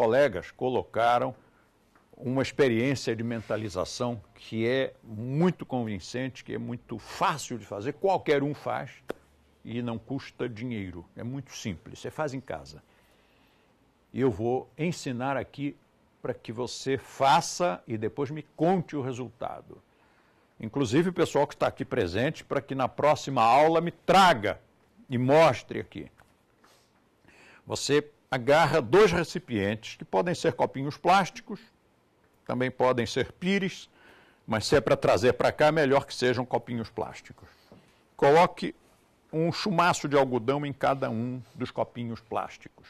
colegas colocaram uma experiência de mentalização que é muito convincente, que é muito fácil de fazer, qualquer um faz e não custa dinheiro. É muito simples, você faz em casa. E eu vou ensinar aqui para que você faça e depois me conte o resultado. Inclusive o pessoal que está aqui presente, para que na próxima aula me traga e mostre aqui. Você agarra dois recipientes, que podem ser copinhos plásticos, também podem ser pires, mas se é para trazer para cá, melhor que sejam copinhos plásticos. Coloque um chumaço de algodão em cada um dos copinhos plásticos.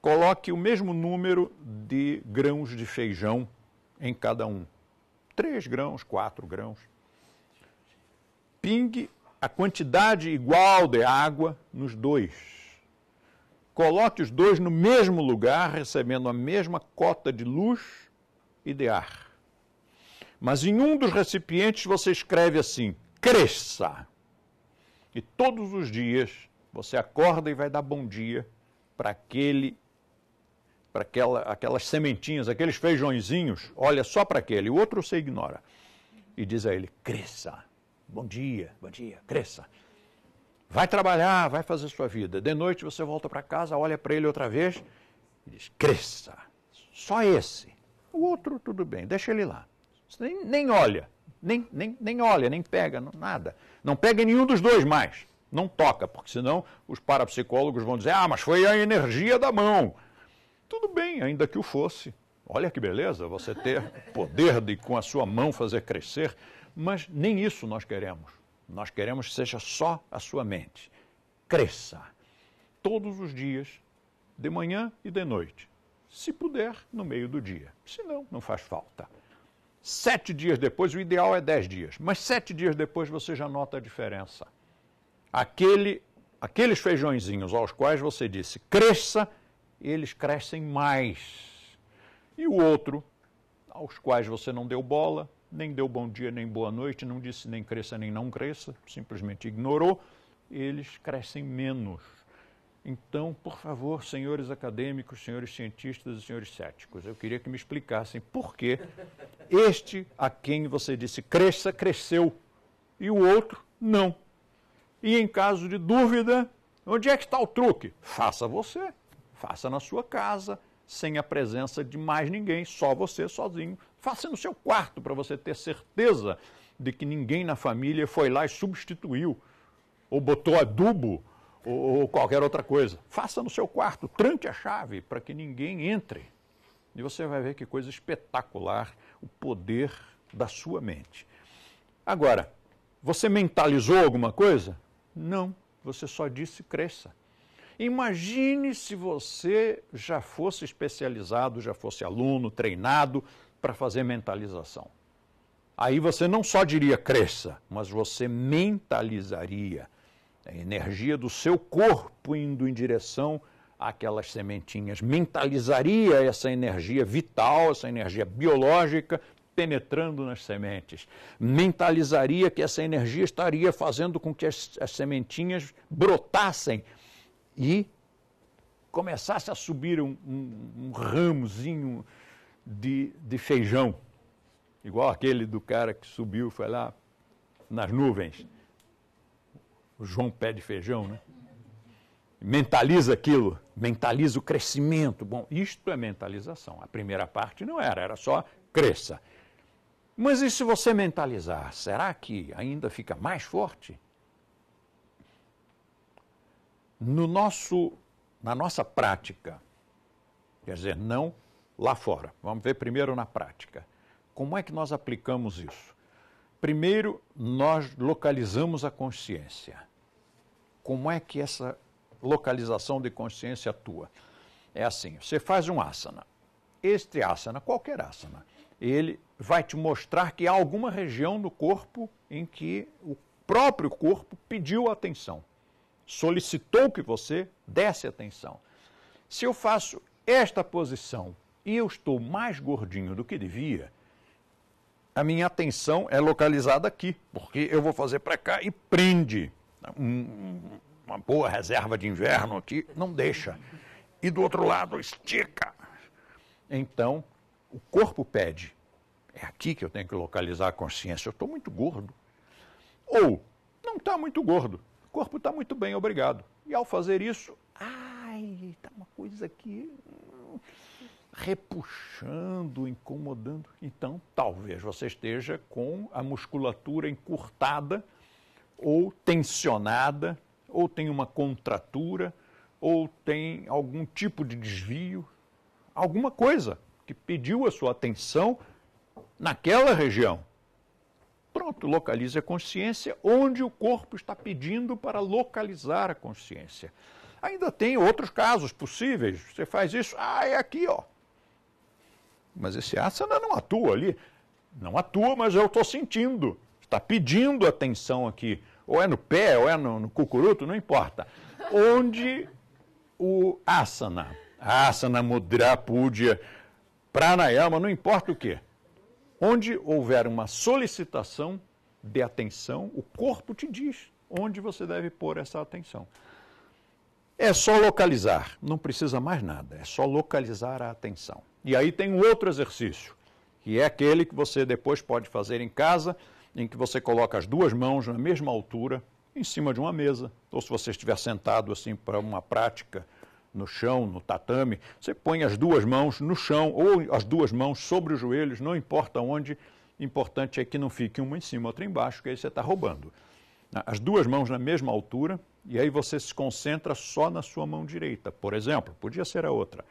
Coloque o mesmo número de grãos de feijão em cada um. 3 grãos, 4 grãos. Pingue a quantidade igual de água nos dois Coloque os dois no mesmo lugar, recebendo a mesma cota de luz e de ar. Mas em um dos recipientes você escreve assim: cresça. E todos os dias você acorda e vai dar bom dia para aquele para aquela, aquelas sementinhas, aqueles feijõezinhos, olha só para aquele, o outro você ignora. E diz a ele: cresça. Bom dia, bom dia, cresça. Vai trabalhar, vai fazer sua vida. De noite você volta para casa, olha para ele outra vez e diz: cresça. Só esse. O outro, tudo bem, deixa ele lá. Você nem, nem olha, nem, nem, nem olha, nem pega, não, nada. Não pega nenhum dos dois mais. Não toca, porque senão os parapsicólogos vão dizer: ah, mas foi a energia da mão. Tudo bem, ainda que o fosse. Olha que beleza você ter poder de, com a sua mão, fazer crescer. Mas nem isso nós queremos. Nós queremos que seja só a sua mente. Cresça. Todos os dias, de manhã e de noite. Se puder, no meio do dia. Se não, não faz falta. Sete dias depois, o ideal é dez dias, mas sete dias depois você já nota a diferença. Aquele, aqueles feijõezinhos aos quais você disse cresça, eles crescem mais. E o outro, aos quais você não deu bola, nem deu bom dia, nem boa noite, não disse nem cresça, nem não cresça, simplesmente ignorou, eles crescem menos. Então, por favor, senhores acadêmicos, senhores cientistas e senhores céticos, eu queria que me explicassem por que este a quem você disse cresça, cresceu e o outro não. E em caso de dúvida, onde é que está o truque? Faça você, faça na sua casa, sem a presença de mais ninguém, só você sozinho, Faça no seu quarto para você ter certeza de que ninguém na família foi lá e substituiu, ou botou adubo, ou, ou qualquer outra coisa. Faça no seu quarto, tranque a chave para que ninguém entre. E você vai ver que coisa espetacular o poder da sua mente. Agora, você mentalizou alguma coisa? Não, você só disse cresça. Imagine se você já fosse especializado, já fosse aluno, treinado, para fazer mentalização. Aí você não só diria cresça, mas você mentalizaria a energia do seu corpo indo em direção àquelas sementinhas. Mentalizaria essa energia vital, essa energia biológica penetrando nas sementes. Mentalizaria que essa energia estaria fazendo com que as, as sementinhas brotassem e começasse a subir um, um, um ramozinho, de, de feijão, igual aquele do cara que subiu, foi lá nas nuvens. O João pé de feijão, né? Mentaliza aquilo, mentaliza o crescimento. Bom, isto é mentalização. A primeira parte não era, era só cresça. Mas e se você mentalizar, será que ainda fica mais forte? No nosso, na nossa prática, quer dizer, não lá fora. Vamos ver primeiro na prática. Como é que nós aplicamos isso? Primeiro, nós localizamos a consciência. Como é que essa localização de consciência atua? É assim, você faz um asana. Este asana, qualquer asana, ele vai te mostrar que há alguma região do corpo em que o próprio corpo pediu atenção, solicitou que você desse atenção. Se eu faço esta posição e eu estou mais gordinho do que devia, a minha atenção é localizada aqui, porque eu vou fazer para cá e prende. Um, uma boa reserva de inverno aqui, não deixa. E do outro lado, estica. Então, o corpo pede. É aqui que eu tenho que localizar a consciência. Eu estou muito gordo. Ou, não está muito gordo. O corpo está muito bem, obrigado. E ao fazer isso, ai, está uma coisa que repuxando, incomodando. Então, talvez você esteja com a musculatura encurtada ou tensionada, ou tem uma contratura, ou tem algum tipo de desvio, alguma coisa que pediu a sua atenção naquela região. Pronto, localize a consciência onde o corpo está pedindo para localizar a consciência. Ainda tem outros casos possíveis. Você faz isso, ah, é aqui, ó mas esse asana não atua ali. Não atua, mas eu estou sentindo. Está pedindo atenção aqui. Ou é no pé, ou é no, no cucuruto, não importa. Onde o asana, asana, mudra, pudia, pranayama, não importa o que. Onde houver uma solicitação de atenção, o corpo te diz onde você deve pôr essa atenção. É só localizar, não precisa mais nada, é só localizar a atenção. E aí tem um outro exercício, que é aquele que você depois pode fazer em casa, em que você coloca as duas mãos na mesma altura, em cima de uma mesa. Ou se você estiver sentado assim para uma prática no chão, no tatame, você põe as duas mãos no chão ou as duas mãos sobre os joelhos, não importa onde. O importante é que não fique uma em cima, outra embaixo, que aí você está roubando. As duas mãos na mesma altura, e aí você se concentra só na sua mão direita, por exemplo, podia ser a outra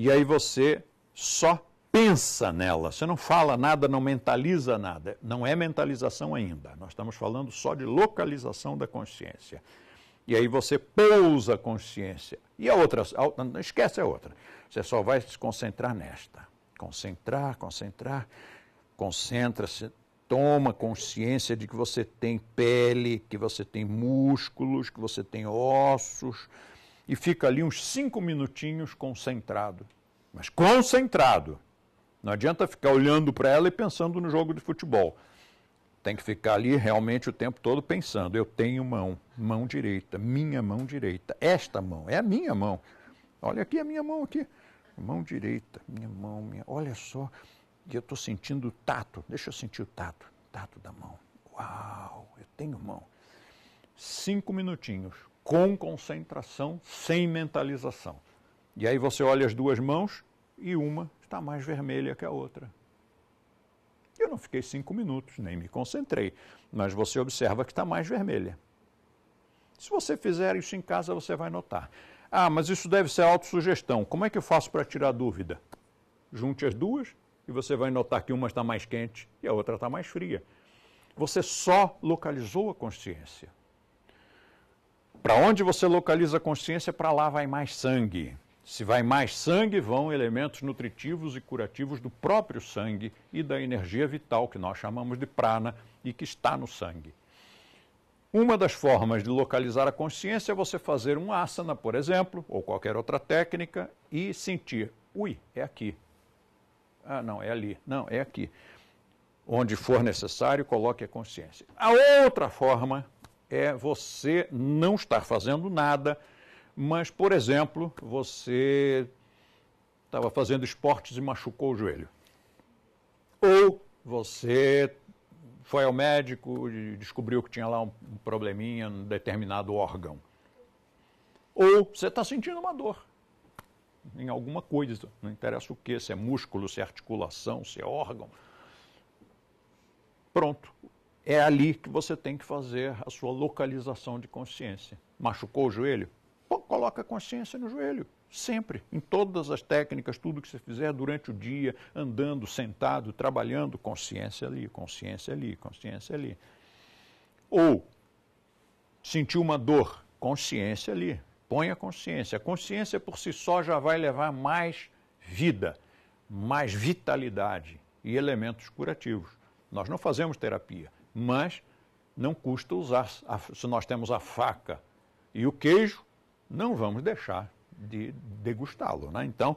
e aí você só pensa nela, você não fala nada, não mentaliza nada. Não é mentalização ainda, nós estamos falando só de localização da consciência. E aí você pousa a consciência. E a outra, a, não esquece a outra. Você só vai se concentrar nesta. Concentrar, concentrar, concentra-se, toma consciência de que você tem pele, que você tem músculos, que você tem ossos, e fica ali uns cinco minutinhos concentrado. Mas concentrado. Não adianta ficar olhando para ela e pensando no jogo de futebol. Tem que ficar ali realmente o tempo todo pensando. Eu tenho mão, mão direita, minha mão direita, esta mão, é a minha mão. Olha aqui a minha mão aqui. Mão direita, minha mão, minha. Olha só, eu estou sentindo o tato. Deixa eu sentir o tato, tato da mão. Uau, eu tenho mão. Cinco minutinhos com concentração, sem mentalização. E aí você olha as duas mãos e uma está mais vermelha que a outra. Eu não fiquei cinco minutos, nem me concentrei, mas você observa que está mais vermelha. Se você fizer isso em casa, você vai notar. Ah, mas isso deve ser autossugestão. Como é que eu faço para tirar dúvida? Junte as duas e você vai notar que uma está mais quente e a outra está mais fria. Você só localizou a consciência. Para onde você localiza a consciência, para lá vai mais sangue. Se vai mais sangue, vão elementos nutritivos e curativos do próprio sangue e da energia vital, que nós chamamos de prana e que está no sangue. Uma das formas de localizar a consciência é você fazer um asana, por exemplo, ou qualquer outra técnica e sentir, ui, é aqui. Ah, não, é ali. Não, é aqui. Onde for necessário, coloque a consciência. A outra forma é você não estar fazendo nada, mas, por exemplo, você estava fazendo esportes e machucou o joelho. Ou você foi ao médico e descobriu que tinha lá um probleminha num determinado órgão. Ou você está sentindo uma dor em alguma coisa, não interessa o que, se é músculo, se é articulação, se é órgão. Pronto. É ali que você tem que fazer a sua localização de consciência. Machucou o joelho? Pô, coloca a consciência no joelho. Sempre, em todas as técnicas, tudo que você fizer durante o dia, andando, sentado, trabalhando, consciência ali, consciência ali, consciência ali. Ou sentiu uma dor, consciência ali, põe a consciência. A consciência por si só já vai levar mais vida, mais vitalidade e elementos curativos. Nós não fazemos terapia, mas não custa usar. Se nós temos a faca e o queijo, não vamos deixar de degustá-lo. Né? Então,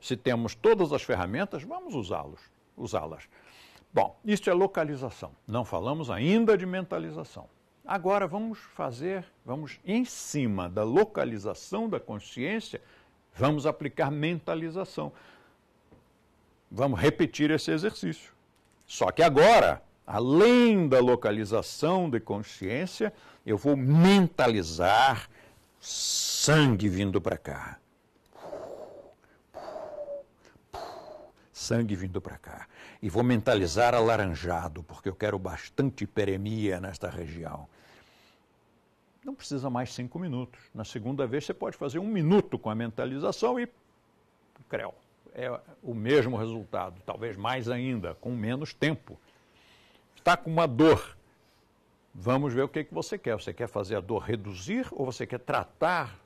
se temos todas as ferramentas, vamos usá-los, usá-las. Bom, isso é localização. Não falamos ainda de mentalização. Agora vamos fazer, vamos em cima da localização da consciência, vamos aplicar mentalização. Vamos repetir esse exercício. Só que agora Além da localização de consciência, eu vou mentalizar sangue vindo para cá. Sangue vindo para cá. E vou mentalizar alaranjado, porque eu quero bastante peremia nesta região. Não precisa mais cinco minutos. Na segunda vez, você pode fazer um minuto com a mentalização e creu. É o mesmo resultado, talvez mais ainda, com menos tempo está com uma dor. Vamos ver o que, que você quer. Você quer fazer a dor reduzir ou você quer tratar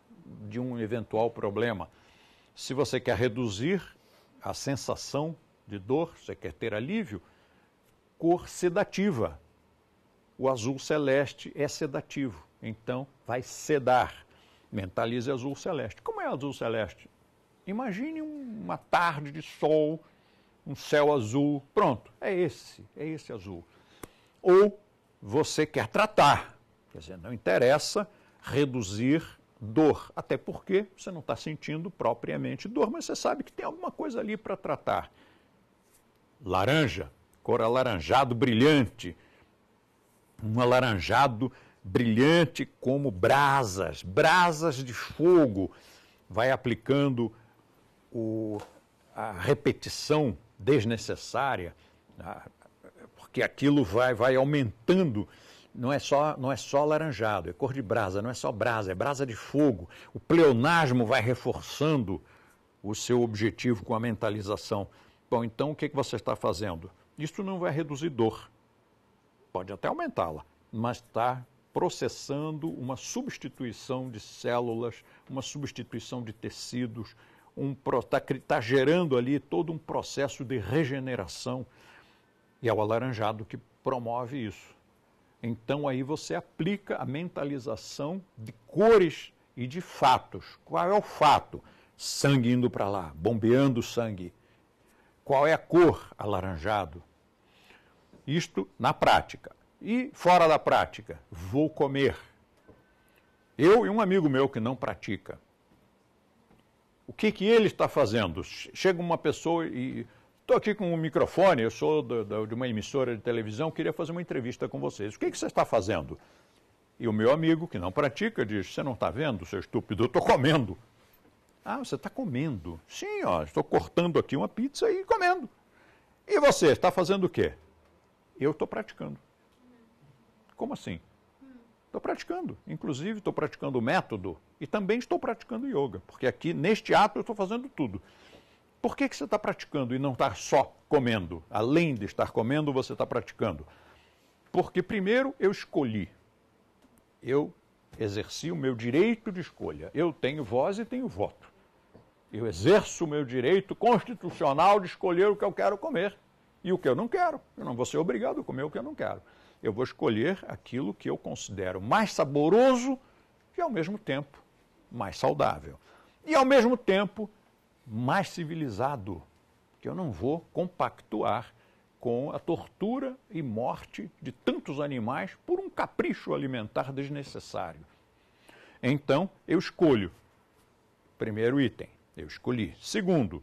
de um eventual problema? Se você quer reduzir a sensação de dor, você quer ter alívio, cor sedativa. O azul celeste é sedativo, então vai sedar. Mentalize azul celeste. Como é azul celeste? Imagine uma tarde de sol, um céu azul. Pronto, é esse, é esse azul ou você quer tratar. Quer dizer, não interessa reduzir dor, até porque você não está sentindo propriamente dor, mas você sabe que tem alguma coisa ali para tratar. Laranja, cor alaranjado brilhante, um alaranjado brilhante como brasas, brasas de fogo. Vai aplicando o, a repetição desnecessária, a que aquilo vai, vai aumentando. Não é, só, não é só laranjado, é cor de brasa, não é só brasa, é brasa de fogo. O pleonasmo vai reforçando o seu objetivo com a mentalização. Bom, então o que, é que você está fazendo? Isso não vai reduzir dor, pode até aumentá-la, mas está processando uma substituição de células, uma substituição de tecidos, um, está, está gerando ali todo um processo de regeneração e é o alaranjado que promove isso. Então aí você aplica a mentalização de cores e de fatos. Qual é o fato? Sangue indo para lá, bombeando sangue. Qual é a cor? Alaranjado. Isto na prática. E fora da prática, vou comer. Eu e um amigo meu que não pratica. O que, que ele está fazendo? Chega uma pessoa e Estou aqui com o um microfone, eu sou de uma emissora de televisão, queria fazer uma entrevista com vocês. O que, que você está fazendo? E o meu amigo, que não pratica, diz: Você não está vendo, seu estúpido? Eu estou comendo. Ah, você está comendo? Sim, ó, estou cortando aqui uma pizza e comendo. E você está fazendo o quê? Eu estou praticando. Como assim? Estou praticando. Inclusive, estou praticando o método e também estou praticando yoga, porque aqui, neste ato, eu estou fazendo tudo. Por que, que você está praticando e não está só comendo? Além de estar comendo, você está praticando. Porque, primeiro, eu escolhi. Eu exerci o meu direito de escolha. Eu tenho voz e tenho voto. Eu exerço o meu direito constitucional de escolher o que eu quero comer e o que eu não quero. Eu não vou ser obrigado a comer o que eu não quero. Eu vou escolher aquilo que eu considero mais saboroso e, ao mesmo tempo, mais saudável. E, ao mesmo tempo, mais civilizado, que eu não vou compactuar com a tortura e morte de tantos animais por um capricho alimentar desnecessário. Então, eu escolho. Primeiro item, eu escolhi. Segundo,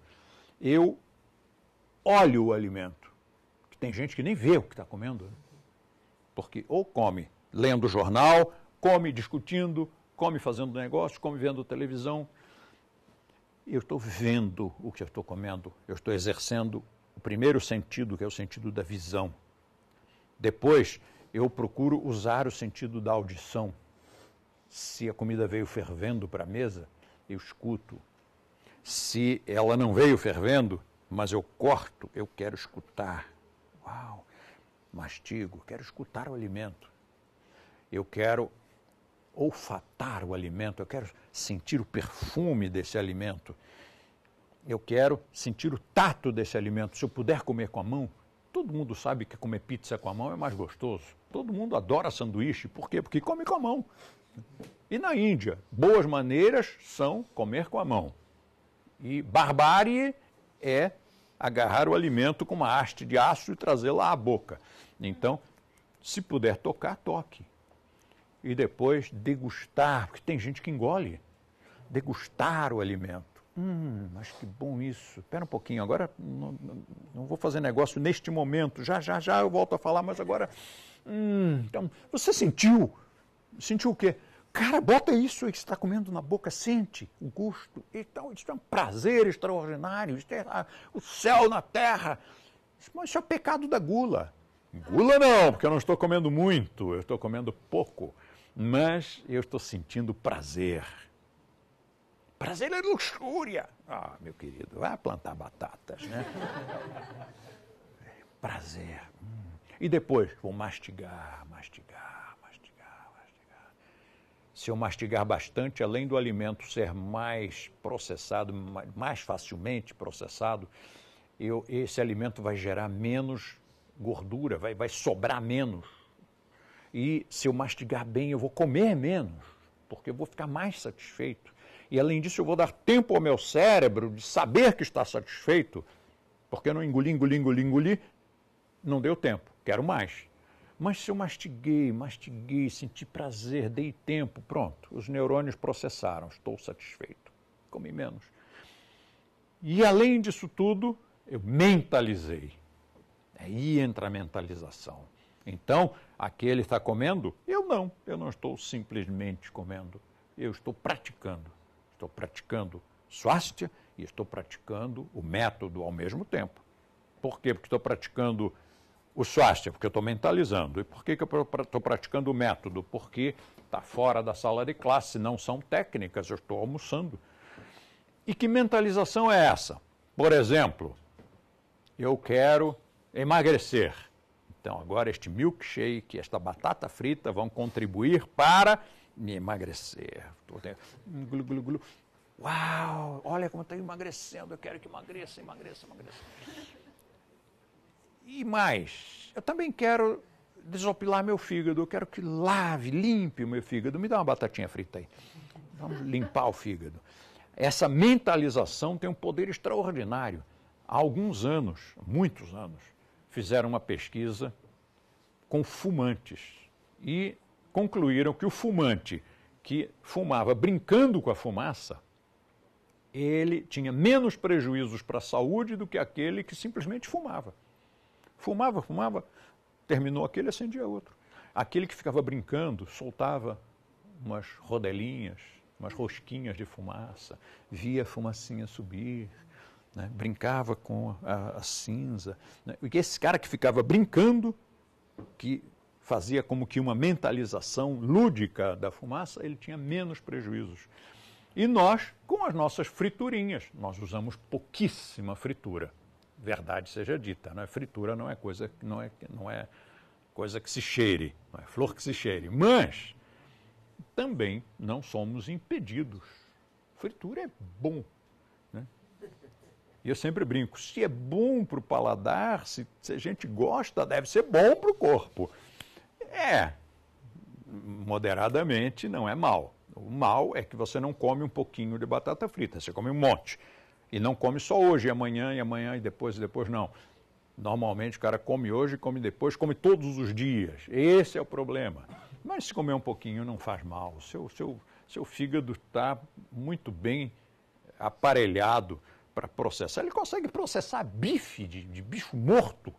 eu olho o alimento. Tem gente que nem vê o que está comendo, né? porque ou come lendo jornal, come discutindo, come fazendo negócio, come vendo televisão, eu estou vendo o que eu estou comendo, eu estou exercendo o primeiro sentido, que é o sentido da visão. Depois, eu procuro usar o sentido da audição. Se a comida veio fervendo para a mesa, eu escuto. Se ela não veio fervendo, mas eu corto, eu quero escutar. Uau! Mastigo, quero escutar o alimento. Eu quero olfatar o alimento, eu quero sentir o perfume desse alimento, eu quero sentir o tato desse alimento. Se eu puder comer com a mão, todo mundo sabe que comer pizza com a mão é mais gostoso. Todo mundo adora sanduíche, por quê? Porque come com a mão. E na Índia, boas maneiras são comer com a mão. E barbárie é agarrar o alimento com uma haste de aço e trazê-la à boca. Então, se puder tocar, toque e depois degustar, porque tem gente que engole, degustar o alimento. Hum, mas que bom isso. Espera um pouquinho, agora não, não, vou fazer negócio neste momento. Já, já, já eu volto a falar, mas agora. Hum, então, você sentiu? Sentiu o quê? Cara, bota isso que está comendo na boca, sente o gosto. Então, isso é um prazer extraordinário. Isso é ah, o céu na terra. Mas isso é o pecado da gula. Gula não, porque eu não estou comendo muito, eu estou comendo pouco mas eu estou sentindo prazer. Prazer é luxúria. Ah, meu querido, vai plantar batatas, né? prazer. Hum. E depois, vou mastigar, mastigar, mastigar, mastigar. Se eu mastigar bastante, além do alimento ser mais processado, mais facilmente processado, eu, esse alimento vai gerar menos gordura, vai, vai sobrar menos e se eu mastigar bem, eu vou comer menos, porque eu vou ficar mais satisfeito. E além disso, eu vou dar tempo ao meu cérebro de saber que está satisfeito, porque eu não engoli, engoli, engoli, engoli, não deu tempo, quero mais. Mas se eu mastiguei, mastiguei, senti prazer, dei tempo, pronto, os neurônios processaram, estou satisfeito, comi menos. E além disso tudo, eu mentalizei. Aí entra a mentalização. Então, aquele está comendo? Eu não, eu não estou simplesmente comendo. Eu estou praticando. Estou praticando swastika e estou praticando o método ao mesmo tempo. Por quê? Porque estou praticando o swastika, porque eu estou mentalizando. E por que, que eu estou praticando o método? Porque está fora da sala de classe, não são técnicas, eu estou almoçando. E que mentalização é essa? Por exemplo, eu quero emagrecer. Então, agora este milkshake, esta batata frita vão contribuir para me emagrecer. Uau, olha como estou emagrecendo, eu quero que emagreça, emagreça, emagreça. E mais, eu também quero desopilar meu fígado, eu quero que lave, limpe o meu fígado. Me dá uma batatinha frita aí. Vamos limpar o fígado. Essa mentalização tem um poder extraordinário. Há alguns anos, muitos anos, fizeram uma pesquisa com fumantes e concluíram que o fumante que fumava brincando com a fumaça, ele tinha menos prejuízos para a saúde do que aquele que simplesmente fumava. Fumava, fumava, terminou aquele, acendia outro. Aquele que ficava brincando soltava umas rodelinhas, umas rosquinhas de fumaça, via a fumacinha subir, né? brincava com a, a cinza. Né? E esse cara que ficava brincando, que fazia como que uma mentalização lúdica da fumaça, ele tinha menos prejuízos. E nós, com as nossas friturinhas, nós usamos pouquíssima fritura. Verdade seja dita, né? fritura não é coisa, não é, não é coisa que se cheire, não é flor que se cheire. Mas também não somos impedidos. Fritura é bom e eu sempre brinco: se é bom para o paladar, se, se a gente gosta, deve ser bom para o corpo. É, moderadamente não é mal. O mal é que você não come um pouquinho de batata frita, você come um monte. E não come só hoje, e amanhã, e amanhã, e depois, e depois, não. Normalmente o cara come hoje, come depois, come todos os dias. Esse é o problema. Mas se comer um pouquinho não faz mal. Seu, seu, seu fígado está muito bem aparelhado para processar, ele consegue processar bife de, de bicho morto,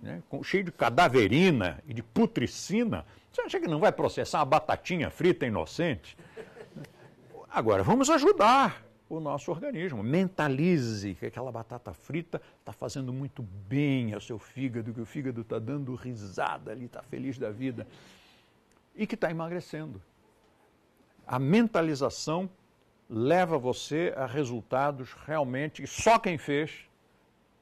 né, com, cheio de cadaverina e de putricina. Você acha que não vai processar uma batatinha frita inocente? Agora, vamos ajudar o nosso organismo. Mentalize que aquela batata frita está fazendo muito bem ao seu fígado, que o fígado está dando risada ali, está feliz da vida e que está emagrecendo. A mentalização leva você a resultados realmente que só quem fez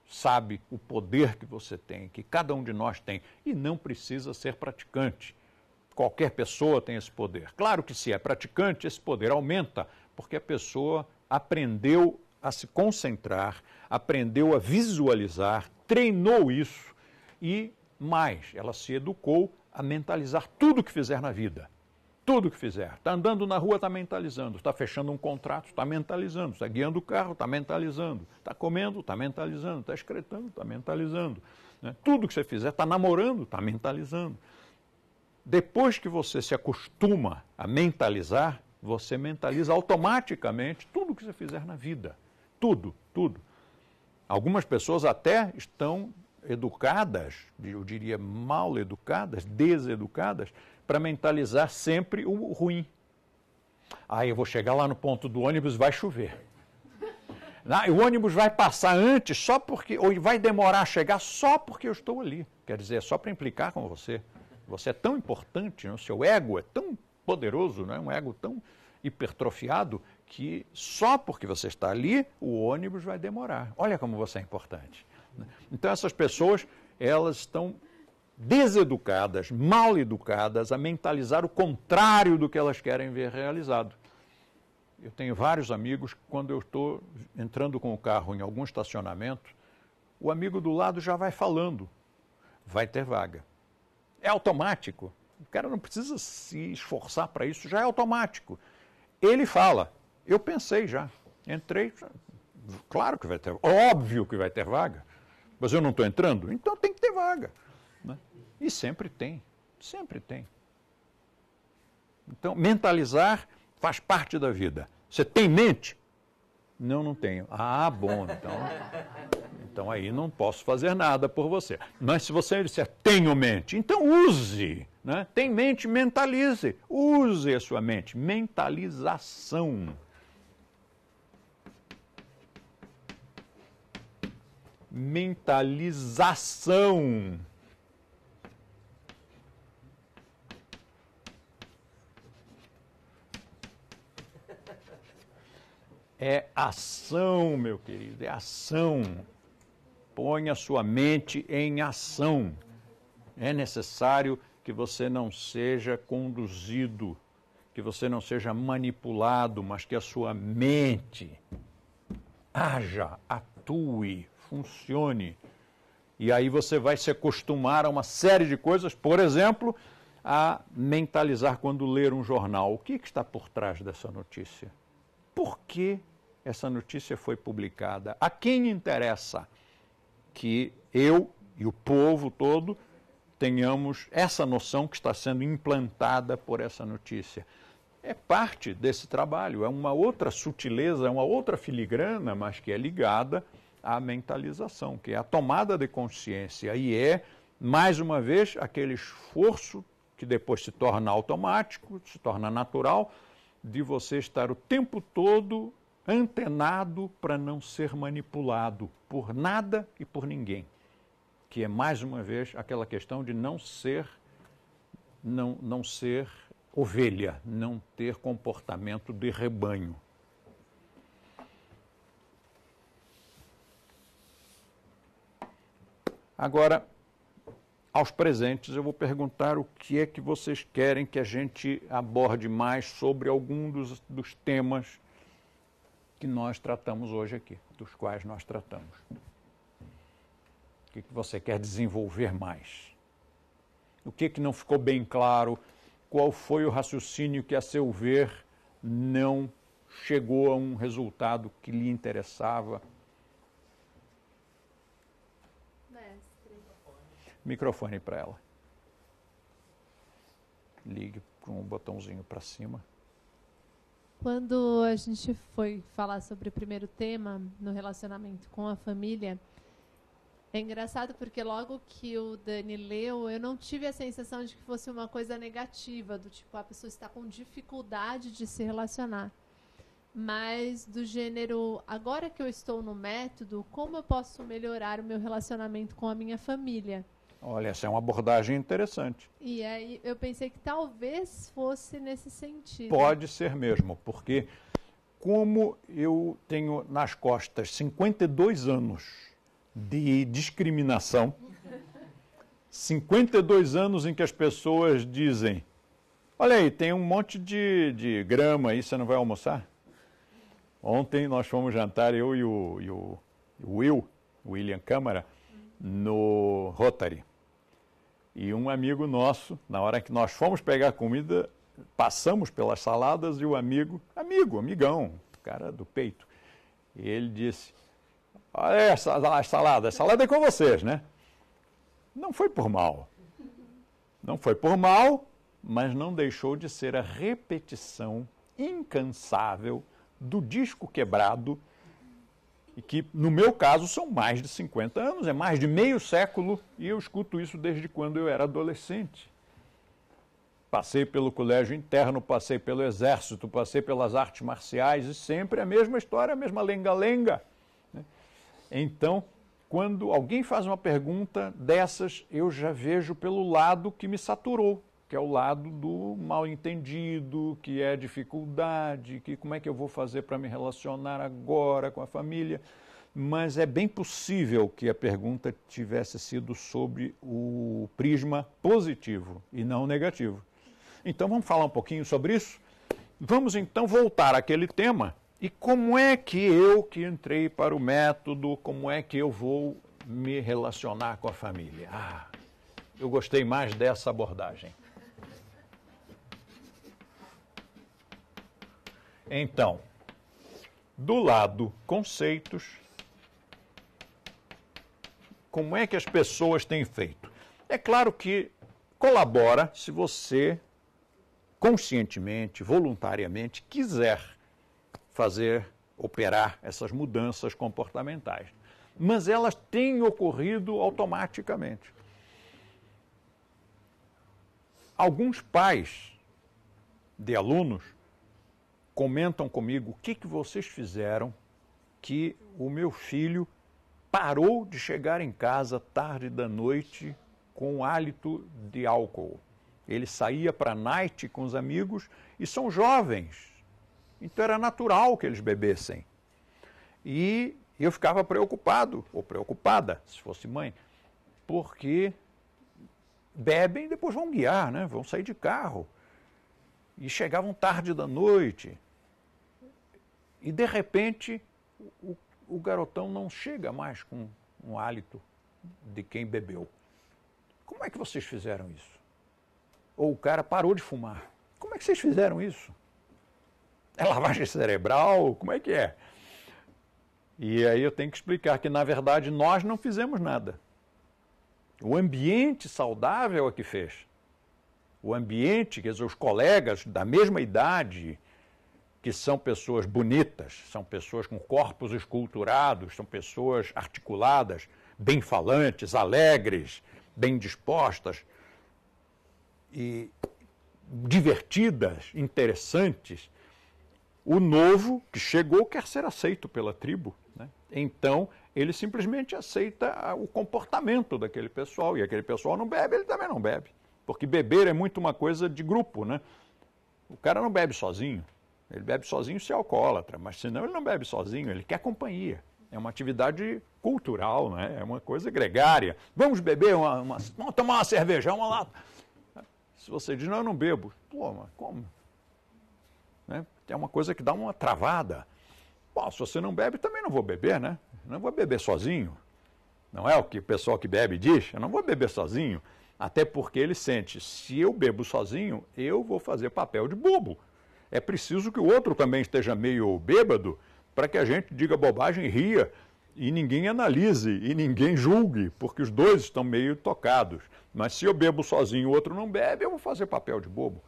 sabe o poder que você tem, que cada um de nós tem, e não precisa ser praticante. Qualquer pessoa tem esse poder. Claro que se é praticante, esse poder aumenta, porque a pessoa aprendeu a se concentrar, aprendeu a visualizar, treinou isso e mais, ela se educou a mentalizar tudo que fizer na vida. Tudo que fizer. Está andando na rua, está mentalizando. Está fechando um contrato, está mentalizando. Está guiando o carro, está mentalizando. Está comendo, está mentalizando. Está excretando, está mentalizando. Né? Tudo que você fizer, está namorando, está mentalizando. Depois que você se acostuma a mentalizar, você mentaliza automaticamente tudo que você fizer na vida. Tudo, tudo. Algumas pessoas até estão educadas, eu diria mal educadas, deseducadas, para mentalizar sempre o ruim. Aí eu vou chegar lá no ponto do ônibus, vai chover. O ônibus vai passar antes só porque, ou vai demorar a chegar só porque eu estou ali. Quer dizer, é só para implicar com você. Você é tão importante, né? o seu ego é tão poderoso, é um ego tão hipertrofiado, que só porque você está ali, o ônibus vai demorar. Olha como você é importante. Né? Então, essas pessoas, elas estão deseducadas, mal educadas, a mentalizar o contrário do que elas querem ver realizado. Eu tenho vários amigos que, quando eu estou entrando com o carro em algum estacionamento, o amigo do lado já vai falando: vai ter vaga. É automático. O cara não precisa se esforçar para isso, já é automático. Ele fala: eu pensei já, entrei, claro que vai ter, óbvio que vai ter vaga, mas eu não estou entrando, então tem que ter vaga. E sempre tem, sempre tem. Então, mentalizar faz parte da vida. Você tem mente? Não, não tenho. Ah, bom, então. Então aí não posso fazer nada por você. Mas se você disser tenho mente, então use. Né? Tem mente, mentalize. Use a sua mente. Mentalização. Mentalização. É ação, meu querido, é ação. Ponha sua mente em ação. É necessário que você não seja conduzido, que você não seja manipulado, mas que a sua mente haja, atue, funcione. E aí você vai se acostumar a uma série de coisas, por exemplo, a mentalizar quando ler um jornal. O que, que está por trás dessa notícia? por que essa notícia foi publicada? A quem interessa que eu e o povo todo tenhamos essa noção que está sendo implantada por essa notícia? É parte desse trabalho, é uma outra sutileza, é uma outra filigrana, mas que é ligada à mentalização, que é a tomada de consciência e é, mais uma vez, aquele esforço que depois se torna automático, se torna natural, de você estar o tempo todo antenado para não ser manipulado por nada e por ninguém. Que é mais uma vez aquela questão de não ser não, não ser ovelha, não ter comportamento de rebanho. Agora, aos presentes, eu vou perguntar o que é que vocês querem que a gente aborde mais sobre algum dos, dos temas que nós tratamos hoje aqui, dos quais nós tratamos. O que, é que você quer desenvolver mais? O que, é que não ficou bem claro? Qual foi o raciocínio que, a seu ver, não chegou a um resultado que lhe interessava microfone para ela. Ligue com o um botãozinho para cima. Quando a gente foi falar sobre o primeiro tema no relacionamento com a família, é engraçado porque logo que o Dani leu, eu não tive a sensação de que fosse uma coisa negativa, do tipo a pessoa está com dificuldade de se relacionar. Mas do gênero, agora que eu estou no método, como eu posso melhorar o meu relacionamento com a minha família? Olha, essa é uma abordagem interessante. E aí eu pensei que talvez fosse nesse sentido. Pode ser mesmo, porque como eu tenho nas costas 52 anos de discriminação, 52 anos em que as pessoas dizem: Olha aí, tem um monte de, de grama aí, você não vai almoçar? Ontem nós fomos jantar, eu e o, e o, o Will, William Câmara, no Rotary. E um amigo nosso, na hora que nós fomos pegar comida, passamos pelas saladas e o amigo, amigo, amigão, cara do peito, ele disse: Olha essa, as saladas, salada é com vocês, né? Não foi por mal. Não foi por mal, mas não deixou de ser a repetição incansável do disco quebrado e que, no meu caso, são mais de 50 anos, é mais de meio século, e eu escuto isso desde quando eu era adolescente. Passei pelo colégio interno, passei pelo exército, passei pelas artes marciais e sempre a mesma história, a mesma lenga-lenga. Né? Então, quando alguém faz uma pergunta dessas, eu já vejo pelo lado que me saturou, que é o lado do mal entendido, que é dificuldade, que como é que eu vou fazer para me relacionar agora com a família. Mas é bem possível que a pergunta tivesse sido sobre o prisma positivo e não negativo. Então vamos falar um pouquinho sobre isso? Vamos então voltar àquele tema. E como é que eu que entrei para o método, como é que eu vou me relacionar com a família? Ah, eu gostei mais dessa abordagem. Então, do lado conceitos, como é que as pessoas têm feito? É claro que colabora se você conscientemente, voluntariamente quiser fazer operar essas mudanças comportamentais. Mas elas têm ocorrido automaticamente. Alguns pais de alunos comentam comigo o que, que vocês fizeram que o meu filho parou de chegar em casa tarde da noite com hálito de álcool. Ele saía para night com os amigos e são jovens. Então era natural que eles bebessem. E eu ficava preocupado, ou preocupada, se fosse mãe, porque bebem e depois vão guiar, né? vão sair de carro. E chegavam tarde da noite. E de repente o, o garotão não chega mais com um hálito de quem bebeu. Como é que vocês fizeram isso? Ou o cara parou de fumar. Como é que vocês fizeram isso? É lavagem cerebral? Como é que é? E aí eu tenho que explicar que, na verdade, nós não fizemos nada. O ambiente saudável é que fez. O ambiente, quer dizer, os colegas da mesma idade, que são pessoas bonitas, são pessoas com corpos esculturados, são pessoas articuladas, bem falantes, alegres, bem dispostas e divertidas, interessantes. O novo que chegou quer ser aceito pela tribo. Né? Então, ele simplesmente aceita ah, o comportamento daquele pessoal. E aquele pessoal não bebe, ele também não bebe. Porque beber é muito uma coisa de grupo, né? O cara não bebe sozinho. Ele bebe sozinho se é alcoólatra, mas senão ele não bebe sozinho, ele quer companhia. É uma atividade cultural, né? é uma coisa gregária. Vamos beber, uma, uma vamos tomar uma cerveja, uma lata. Se você diz, não, eu não bebo. Pô, mas como? Né? É uma coisa que dá uma travada. Pô, se você não bebe, também não vou beber, né? Não vou beber sozinho. Não é o que o pessoal que bebe diz? Eu não vou beber sozinho. Até porque ele sente, se eu bebo sozinho, eu vou fazer papel de bobo. É preciso que o outro também esteja meio bêbado para que a gente diga bobagem e ria e ninguém analise e ninguém julgue, porque os dois estão meio tocados. Mas se eu bebo sozinho e o outro não bebe, eu vou fazer papel de bobo.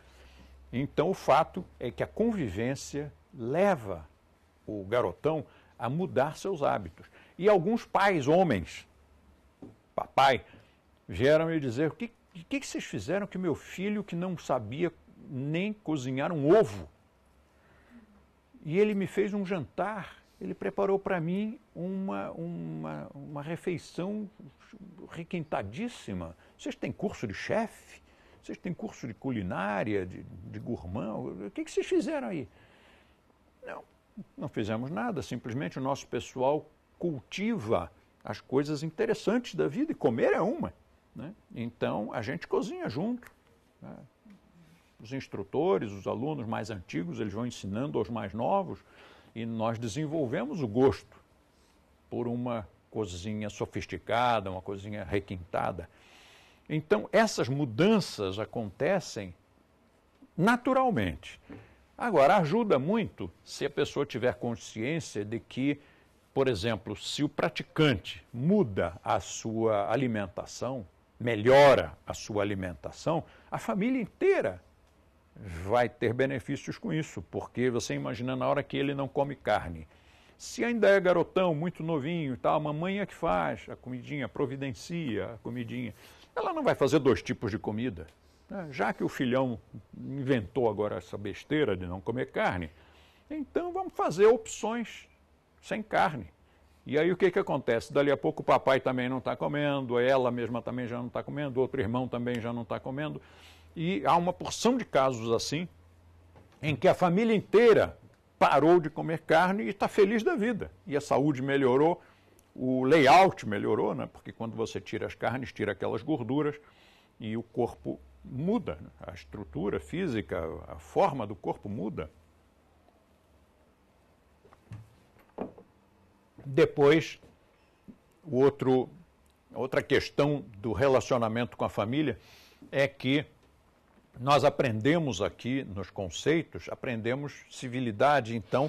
Então o fato é que a convivência leva o garotão a mudar seus hábitos. E alguns pais, homens, papai, vieram me dizer: o que, que, que vocês fizeram que meu filho, que não sabia nem cozinhar um ovo. E ele me fez um jantar, ele preparou para mim uma, uma, uma refeição requintadíssima. Vocês têm curso de chefe? Vocês têm curso de culinária, de, de gourmand? O que, que vocês fizeram aí? Não, não fizemos nada, simplesmente o nosso pessoal cultiva as coisas interessantes da vida e comer é uma. Né? Então a gente cozinha junto. Né? os instrutores, os alunos mais antigos, eles vão ensinando aos mais novos e nós desenvolvemos o gosto por uma cozinha sofisticada, uma cozinha requintada. Então, essas mudanças acontecem naturalmente. Agora, ajuda muito se a pessoa tiver consciência de que, por exemplo, se o praticante muda a sua alimentação, melhora a sua alimentação, a família inteira vai ter benefícios com isso, porque você imagina na hora que ele não come carne. Se ainda é garotão, muito novinho e tal, a mamãe é que faz a comidinha, providencia a comidinha. Ela não vai fazer dois tipos de comida. Né? Já que o filhão inventou agora essa besteira de não comer carne, então vamos fazer opções sem carne. E aí o que, que acontece? Dali a pouco o papai também não está comendo, ela mesma também já não está comendo, outro irmão também já não está comendo. E há uma porção de casos assim, em que a família inteira parou de comer carne e está feliz da vida. E a saúde melhorou, o layout melhorou, né? porque quando você tira as carnes, tira aquelas gorduras e o corpo muda, né? a estrutura física, a forma do corpo muda. Depois, o outro, outra questão do relacionamento com a família é que nós aprendemos aqui nos conceitos, aprendemos civilidade, então.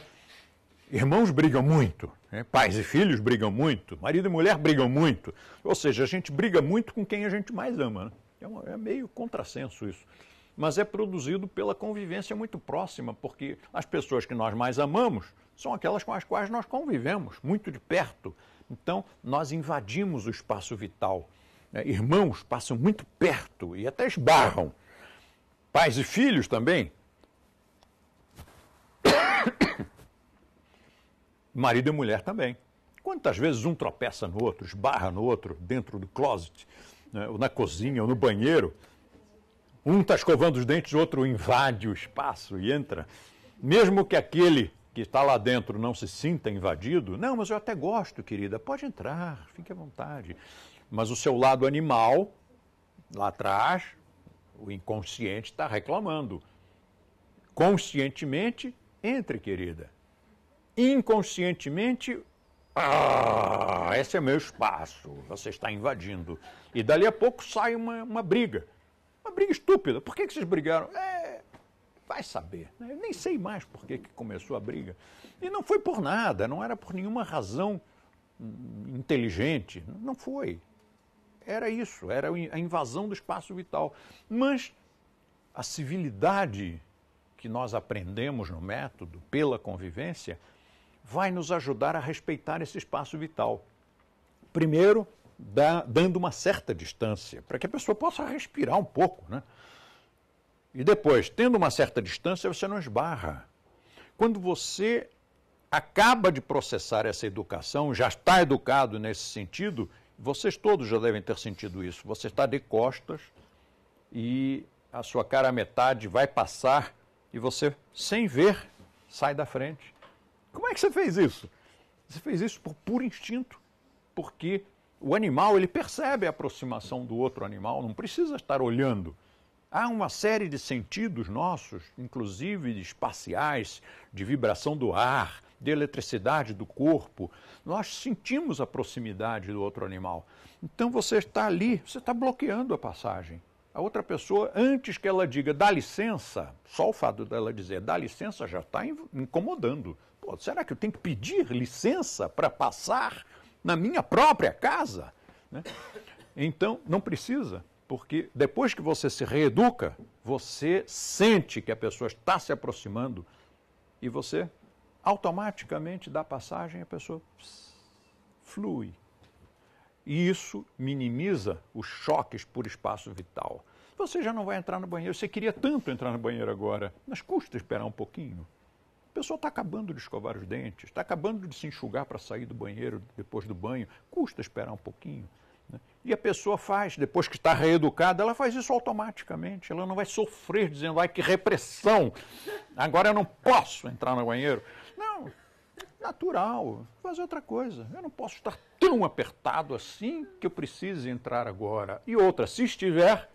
Irmãos brigam muito, né? pais e filhos brigam muito, marido e mulher brigam muito. Ou seja, a gente briga muito com quem a gente mais ama. Né? É, é meio contrassenso isso. Mas é produzido pela convivência muito próxima, porque as pessoas que nós mais amamos são aquelas com as quais nós convivemos muito de perto. Então, nós invadimos o espaço vital. Né? Irmãos passam muito perto e até esbarram pais e filhos também. Marido e mulher também. Quantas vezes um tropeça no outro, esbarra no outro, dentro do closet, né, ou na cozinha, ou no banheiro. Um está escovando os dentes, o outro invade o espaço e entra. Mesmo que aquele que está lá dentro não se sinta invadido, não, mas eu até gosto, querida, pode entrar, fique à vontade. Mas o seu lado animal, lá atrás, o inconsciente está reclamando. Conscientemente, entre, querida. Inconscientemente, ah, esse é meu espaço, você está invadindo. E dali a pouco sai uma, uma briga. Uma briga estúpida. Por que, que vocês brigaram? É, vai saber. Né? Eu nem sei mais por que, que começou a briga. E não foi por nada, não era por nenhuma razão hum, inteligente. Não foi. Era isso, era a invasão do espaço vital. Mas a civilidade que nós aprendemos no método, pela convivência, vai nos ajudar a respeitar esse espaço vital. Primeiro, dá, dando uma certa distância, para que a pessoa possa respirar um pouco. Né? E depois, tendo uma certa distância, você não esbarra. Quando você acaba de processar essa educação, já está educado nesse sentido, vocês todos já devem ter sentido isso. Você está de costas e a sua cara metade vai passar e você, sem ver, sai da frente. Como é que você fez isso? Você fez isso por puro instinto, porque o animal ele percebe a aproximação do outro animal, não precisa estar olhando. Há uma série de sentidos nossos, inclusive espaciais, de vibração do ar, de eletricidade do corpo, nós sentimos a proximidade do outro animal. Então você está ali, você está bloqueando a passagem. A outra pessoa, antes que ela diga dá licença, só o fato dela dizer dá licença já está incomodando. Pô, será que eu tenho que pedir licença para passar na minha própria casa? Né? Então, não precisa, porque depois que você se reeduca, você sente que a pessoa está se aproximando e você automaticamente dá passagem, a pessoa pss, flui. E isso minimiza os choques por espaço vital. Você já não vai entrar no banheiro. Você queria tanto entrar no banheiro agora, mas custa esperar um pouquinho. A pessoa está acabando de escovar os dentes, está acabando de se enxugar para sair do banheiro depois do banho, custa esperar um pouquinho. Né? E a pessoa faz, depois que está reeducada, ela faz isso automaticamente. Ela não vai sofrer dizendo, ai que repressão, agora eu não posso entrar no banheiro. Não, natural, fazer outra coisa. Eu não posso estar tão apertado assim que eu precise entrar agora. E outra, se estiver,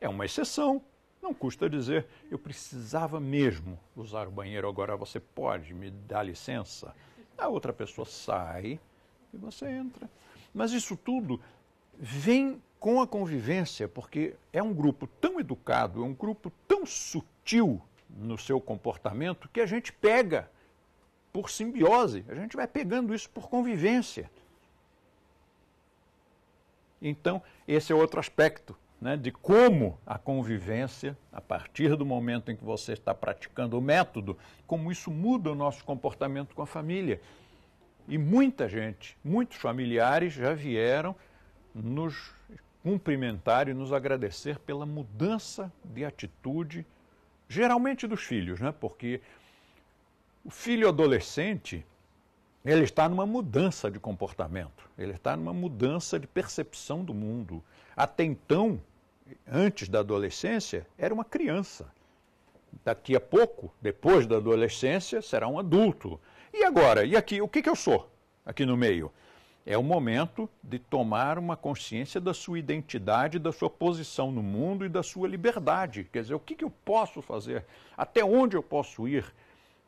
é uma exceção. Não custa dizer, eu precisava mesmo usar o banheiro agora, você pode me dar licença? A outra pessoa sai e você entra. Mas isso tudo vem com a convivência, porque é um grupo tão educado, é um grupo tão sutil no seu comportamento que a gente pega por simbiose, a gente vai pegando isso por convivência. Então, esse é outro aspecto né, de como a convivência, a partir do momento em que você está praticando o método, como isso muda o nosso comportamento com a família. E muita gente, muitos familiares já vieram nos cumprimentar e nos agradecer pela mudança de atitude, geralmente dos filhos, né? porque o filho adolescente, ele está numa mudança de comportamento, ele está numa mudança de percepção do mundo. Até então, antes da adolescência, era uma criança. Daqui a pouco, depois da adolescência, será um adulto. E agora? E aqui? O que, que eu sou? Aqui no meio. É o momento de tomar uma consciência da sua identidade, da sua posição no mundo e da sua liberdade. Quer dizer, o que, que eu posso fazer? Até onde eu posso ir?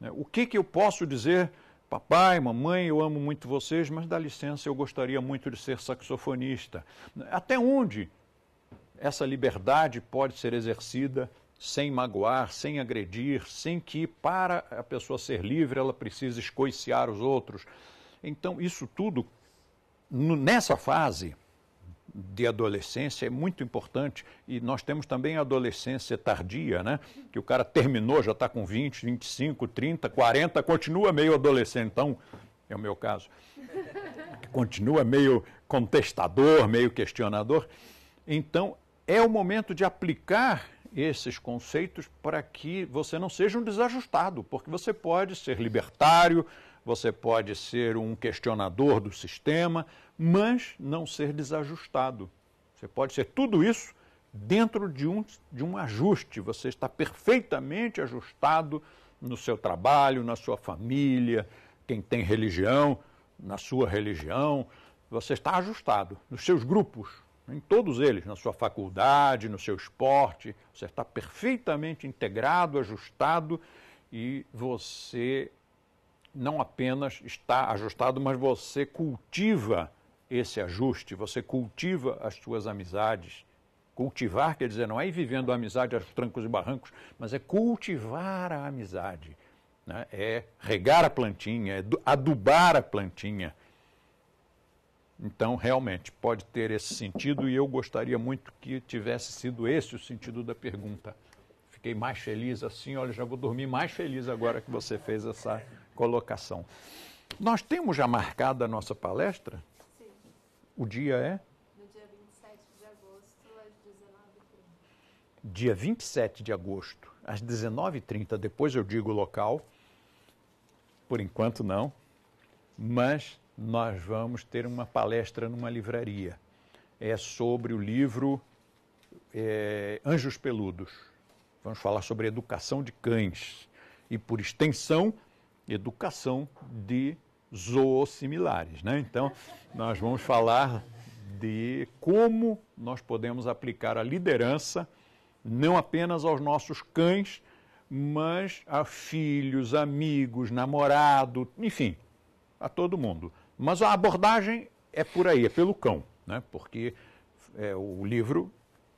Né? O que, que eu posso dizer, papai, mamãe, eu amo muito vocês, mas dá licença, eu gostaria muito de ser saxofonista. Até onde essa liberdade pode ser exercida sem magoar, sem agredir, sem que, para a pessoa ser livre, ela precise escoiciar os outros? Então, isso tudo, nessa fase, de adolescência é muito importante e nós temos também a adolescência tardia, né? Que o cara terminou, já está com 20, 25, 30, 40, continua meio adolescente. Então, é o meu caso, continua meio contestador, meio questionador. Então, é o momento de aplicar esses conceitos para que você não seja um desajustado, porque você pode ser libertário, você pode ser um questionador do sistema, mas não ser desajustado. Você pode ser tudo isso dentro de um, de um ajuste. Você está perfeitamente ajustado no seu trabalho, na sua família, quem tem religião, na sua religião. Você está ajustado nos seus grupos, em todos eles, na sua faculdade, no seu esporte. Você está perfeitamente integrado, ajustado e você não apenas está ajustado, mas você cultiva esse ajuste, você cultiva as suas amizades. Cultivar quer dizer não é ir vivendo a amizade aos trancos e barrancos, mas é cultivar a amizade, né? é regar a plantinha, é adubar a plantinha. Então, realmente, pode ter esse sentido e eu gostaria muito que tivesse sido esse o sentido da pergunta. Fiquei mais feliz assim, olha, já vou dormir mais feliz agora que você fez essa colocação. Nós temos já marcado a nossa palestra? Sim. O dia é? No dia 27 de agosto, às 19h30. Dia 27 de agosto, às 19h30. Depois eu digo o local. Por enquanto, não. Mas nós vamos ter uma palestra numa livraria. É sobre o livro é, Anjos Peludos. Vamos falar sobre educação de cães e, por extensão, educação de zoossimilares. Né? Então, nós vamos falar de como nós podemos aplicar a liderança não apenas aos nossos cães, mas a filhos, amigos, namorado, enfim, a todo mundo. Mas a abordagem é por aí, é pelo cão, né? porque é, o livro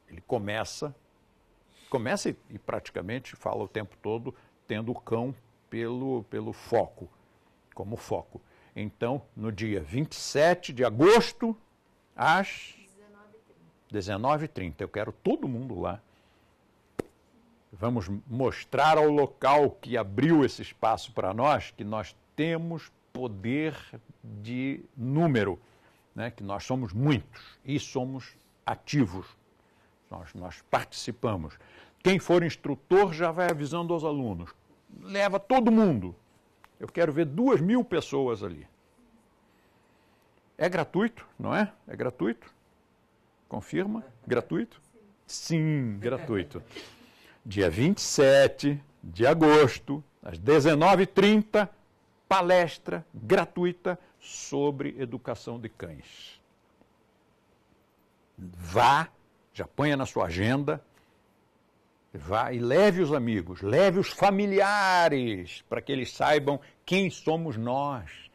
ele começa, começa e, e praticamente fala o tempo todo tendo o cão pelo, pelo foco, como foco. Então, no dia 27 de agosto, às 19h30, eu quero todo mundo lá. Vamos mostrar ao local que abriu esse espaço para nós que nós temos poder de número, né? que nós somos muitos e somos ativos. Nós, nós participamos. Quem for instrutor já vai avisando aos alunos leva todo mundo. Eu quero ver duas mil pessoas ali. É gratuito, não é? É gratuito? Confirma? Gratuito? Sim, gratuito. Dia 27 de agosto, às 19h30, palestra gratuita sobre educação de cães. Vá, já ponha na sua agenda, Vá e leve os amigos, leve os familiares, para que eles saibam quem somos nós.